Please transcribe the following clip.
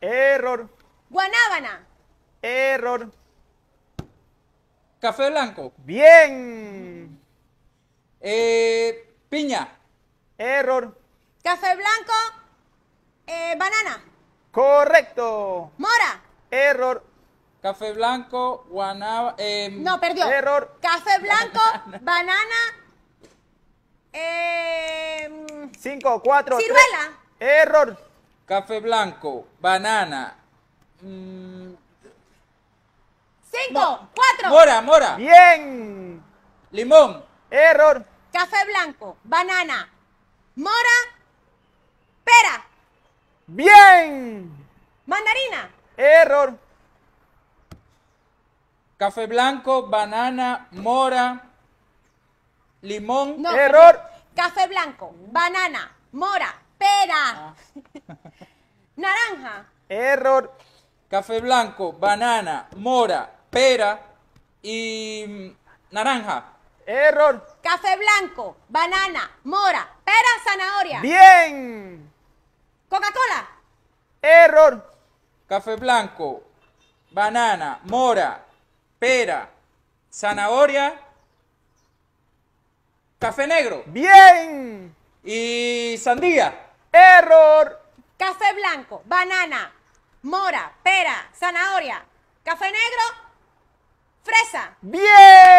Error. Guanábana. Error. Café blanco. Bien. Eh, piña. Error. Café blanco. Eh, banana. Correcto. Mora. Error. Café blanco, guanábana. Em, no, perdió. Error. Café blanco, banana. Cinco, cuatro. Ciruela. Error café blanco, banana. Mm, Cinco, cuatro. Mora, mora. Bien. Limón. Error. Café blanco, banana, mora, pera, Bien. mandarina. Error. Café blanco, banana, mora, limón. Error. Café blanco, banana, mora, Ah. Naranja. Error. Café blanco, banana, mora, pera y mm, naranja. Error. Café blanco, banana, mora, pera, zanahoria. Bien. Coca-Cola. Error. Café blanco, banana, mora, pera, zanahoria, café negro. Bien. Y sandía. Error. Café blanco, banana, mora, pera, zanahoria. Café negro, fresa. Bien.